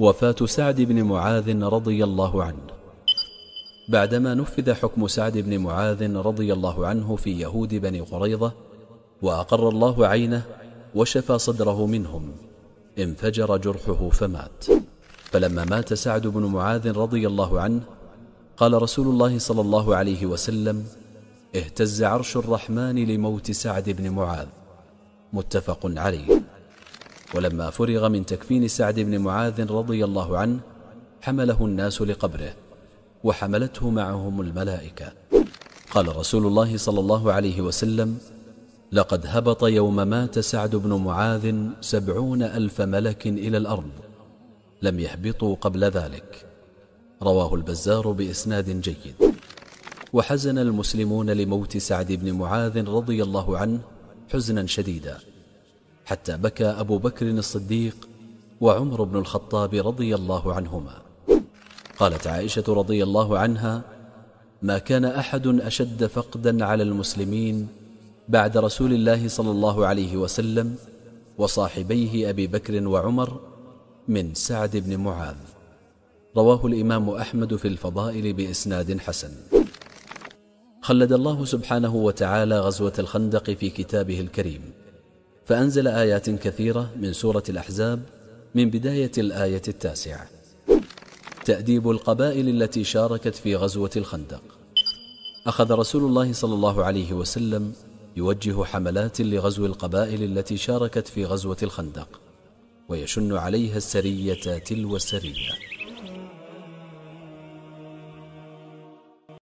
وفاة سعد بن معاذ رضي الله عنه بعدما نفذ حكم سعد بن معاذ رضي الله عنه في يهود بني قريظة وأقر الله عينه وشفى صدره منهم انفجر جرحه فمات فلما مات سعد بن معاذ رضي الله عنه قال رسول الله صلى الله عليه وسلم اهتز عرش الرحمن لموت سعد بن معاذ متفق عليه ولما فرغ من تكفين سعد بن معاذ رضي الله عنه حمله الناس لقبره وحملته معهم الملائكة قال رسول الله صلى الله عليه وسلم لقد هبط يوم مات سعد بن معاذ سبعون ألف ملك إلى الأرض لم يهبطوا قبل ذلك رواه البزار بإسناد جيد وحزن المسلمون لموت سعد بن معاذ رضي الله عنه حزنا شديدا حتى بكى أبو بكر الصديق وعمر بن الخطاب رضي الله عنهما قالت عائشة رضي الله عنها ما كان أحد أشد فقدا على المسلمين بعد رسول الله صلى الله عليه وسلم وصاحبيه أبي بكر وعمر من سعد بن معاذ رواه الإمام أحمد في الفضائل بإسناد حسن خلد الله سبحانه وتعالى غزوة الخندق في كتابه الكريم فأنزل آيات كثيرة من سورة الأحزاب من بداية الآية التاسعة تأديب القبائل التي شاركت في غزوة الخندق أخذ رسول الله صلى الله عليه وسلم يوجه حملات لغزو القبائل التي شاركت في غزوة الخندق ويشن عليها السرية تلو السرية